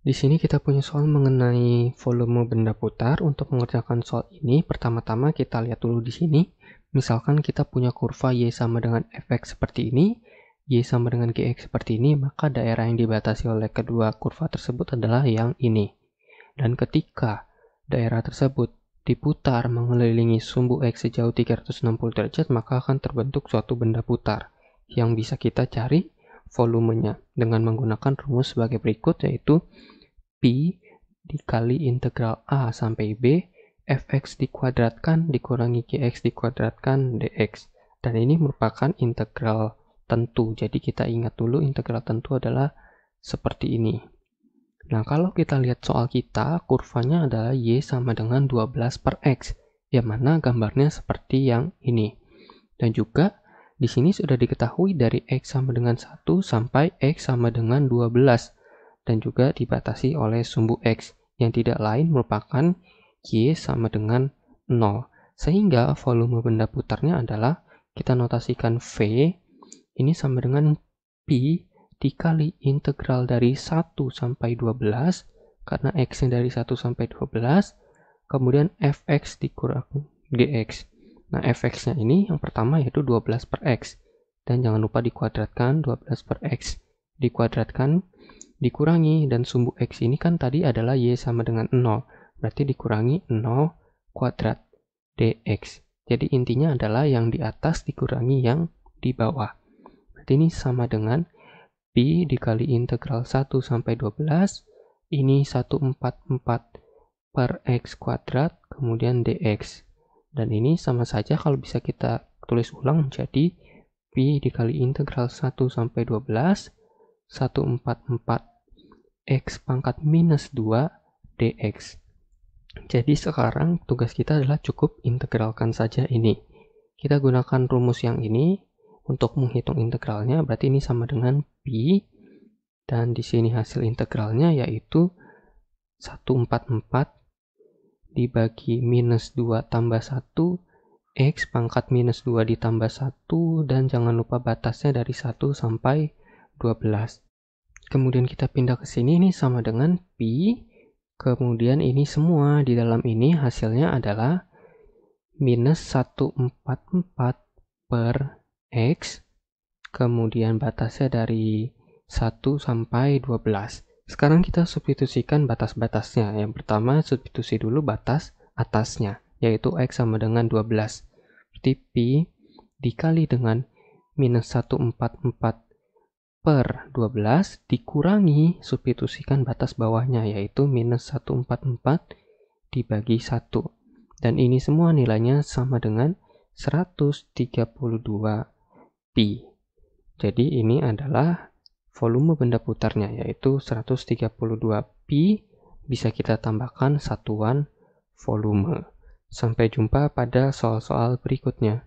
Di sini kita punya soal mengenai volume benda putar. Untuk mengerjakan soal ini, pertama-tama kita lihat dulu di sini. Misalkan kita punya kurva Y sama dengan Fx seperti ini, Y sama dengan Gx seperti ini, maka daerah yang dibatasi oleh kedua kurva tersebut adalah yang ini. Dan ketika daerah tersebut diputar mengelilingi sumbu X sejauh 360 derajat, maka akan terbentuk suatu benda putar yang bisa kita cari volumenya dengan menggunakan rumus sebagai berikut yaitu P dikali integral A sampai B fx dikuadratkan dikurangi gx dikuadratkan dx dan ini merupakan integral tentu jadi kita ingat dulu integral tentu adalah seperti ini nah kalau kita lihat soal kita kurvanya adalah y sama dengan 12 per x yang mana gambarnya seperti yang ini dan juga di sini sudah diketahui dari X sama dengan 1 sampai X sama dengan 12 dan juga dibatasi oleh sumbu X yang tidak lain merupakan Y sama dengan 0. Sehingga volume benda putarnya adalah kita notasikan V ini sama dengan P dikali integral dari 1 sampai 12 karena x-nya dari 1 sampai 12 kemudian fx dikurang dx Nah, fx-nya ini yang pertama yaitu 12 per x. Dan jangan lupa dikuadratkan 12 per x. Dikuadratkan, dikurangi, dan sumbu x ini kan tadi adalah y sama dengan 0. Berarti dikurangi 0 kuadrat dx. Jadi intinya adalah yang di atas dikurangi yang di bawah. Berarti ini sama dengan pi dikali integral 1 sampai 12. Ini 144 per x kuadrat, kemudian dx. Dan ini sama saja kalau bisa kita tulis ulang menjadi Pi dikali integral 1 sampai 12, 144 X pangkat minus 2 dx. Jadi sekarang tugas kita adalah cukup integralkan saja ini. Kita gunakan rumus yang ini untuk menghitung integralnya, berarti ini sama dengan pi dan di sini hasil integralnya yaitu 144 dibagi minus 2 tambah 1, X pangkat minus 2 ditambah 1, dan jangan lupa batasnya dari 1 sampai 12. Kemudian kita pindah ke sini, ini sama dengan Pi, kemudian ini semua di dalam ini hasilnya adalah minus 144 per X, kemudian batasnya dari 1 sampai 12. Sekarang kita substitusikan batas-batasnya. Yang pertama, substitusi dulu batas atasnya, yaitu X sama dengan 12. Berarti P dikali dengan minus 144 per 12 dikurangi substitusikan batas bawahnya, yaitu minus 144 dibagi 1. Dan ini semua nilainya sama dengan 132 pi. Jadi ini adalah volume benda putarnya yaitu 132pi bisa kita tambahkan satuan volume. Sampai jumpa pada soal-soal berikutnya.